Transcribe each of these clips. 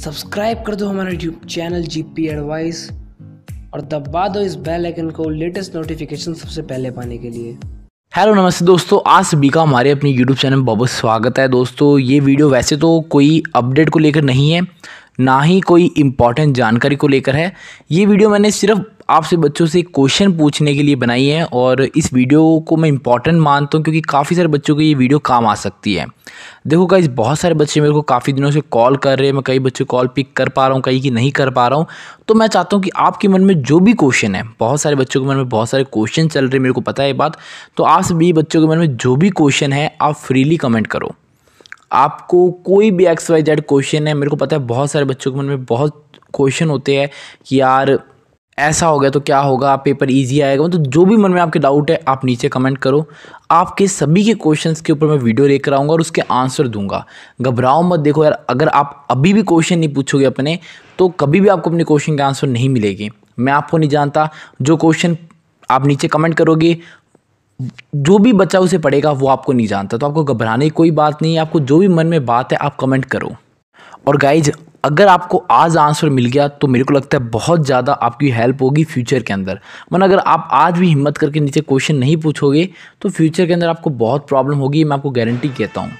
subscribe कर दो हमारा YouTube channel G P advice और दबा दो इस बेल आइकन को लेटेस्ट नोटिफिकेशन सबसे पहले पाने के लिए हेलो नमस्ते दोस्तों आज सभी का हमारे अपने यूट्यूब चैनल में बहुत स्वागत है दोस्तों ये वीडियो वैसे तो कोई अपडेट को लेकर नहीं है ना ही कोई इम्पॉर्टेंट जानकारी को लेकर है ये वीडियो मैंने सिर्फ आपसे बच्चों से क्वेश्चन पूछने के लिए बनाई है और इस वीडियो को मैं इंपॉर्टेंट मानता हूँ क्योंकि काफ़ी सारे बच्चों को ये वीडियो काम आ सकती है देखो कई बहुत सारे बच्चे मेरे को काफ़ी दिनों से कॉल कर रहे हैं मैं कई बच्चे कॉल पिक कर पा रहा हूँ कई की नहीं कर पा रहा हूँ तो मैं चाहता हूँ कि आपके मन में जो भी क्वेश्चन है बहुत सारे बच्चों के मन में बहुत सारे क्वेश्चन चल रहे हैं मेरे को पता है ये बात तो आप सभी बच्चों के मन में जो भी क्वेश्चन है आप फ्रीली कमेंट करो आपको कोई भी एक्स वाई जेड क्वेश्चन है मेरे को पता है बहुत सारे बच्चों के मन में बहुत क्वेश्चन होते हैं कि यार ऐसा हो गया तो क्या होगा पेपर इजी आएगा मतलब तो जो भी मन में आपके डाउट है आप नीचे कमेंट करो आपके सभी के क्वेश्चंस के ऊपर मैं वीडियो लेकर आऊँगा और उसके आंसर दूंगा घबराओ मत देखो यार अगर आप अभी भी क्वेश्चन नहीं पूछोगे अपने तो कभी भी आपको अपने क्वेश्चन के आंसर नहीं मिलेगी मैं आपको नहीं जानता जो क्वेश्चन आप नीचे कमेंट करोगे जो भी बच्चा उसे पढ़ेगा वो आपको नहीं जानता तो आपको घबराने की कोई बात नहीं आपको जो भी मन में बात है आप कमेंट करो और गाइज अगर आपको आज आंसर मिल गया तो मेरे को लगता है बहुत ज़्यादा आपकी हेल्प होगी फ्यूचर के अंदर मन अगर आप आज भी हिम्मत करके नीचे क्वेश्चन नहीं पूछोगे तो फ्यूचर के अंदर आपको बहुत प्रॉब्लम होगी मैं आपको गारंटी कहता हूँ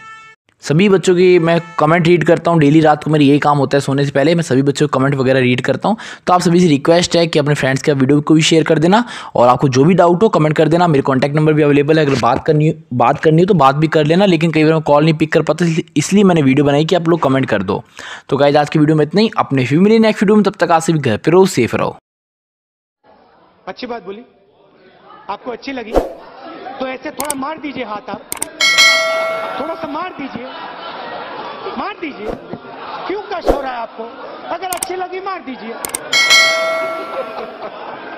सभी बच्चों की मैं कमेंट रीड करता हूँ डेली रात को मेरी यही काम होता है सोने से पहले मैं सभी बच्चों के कमेंट वगैरह रीड करता हूँ तो आप सभी से रिक्वेस्ट है कि अपने फ्रेंड्स के वीडियो को भी शेयर कर देना और आपको जो भी डाउट हो कमेंट कर देना मेरे कॉन्टैक्ट नंबर भी अवेलेबल है अगर बात करनी बात करनी हो तो बात भी कर लेना लेकिन कई बार मैं कॉल नहीं पिक कर पाता इसलिए मैंने वीडियो बनाई कि आप लोग कमेंट कर दो तो गाइज आज की वीडियो में इतना ही अपने फ्यू मिली नेक्स्ट वीडियो में तब तक आज से भी घर पर रहो सेफ रहो अच्छी बात बोली आपको अच्छी लगी तो ऐसे थोड़ा मार दीजिए हाथ आप थोड़ा सा मार दीजिए मार दीजिए क्यों कष्ट हो रहा है आपको अगर अच्छी लगी मार दीजिए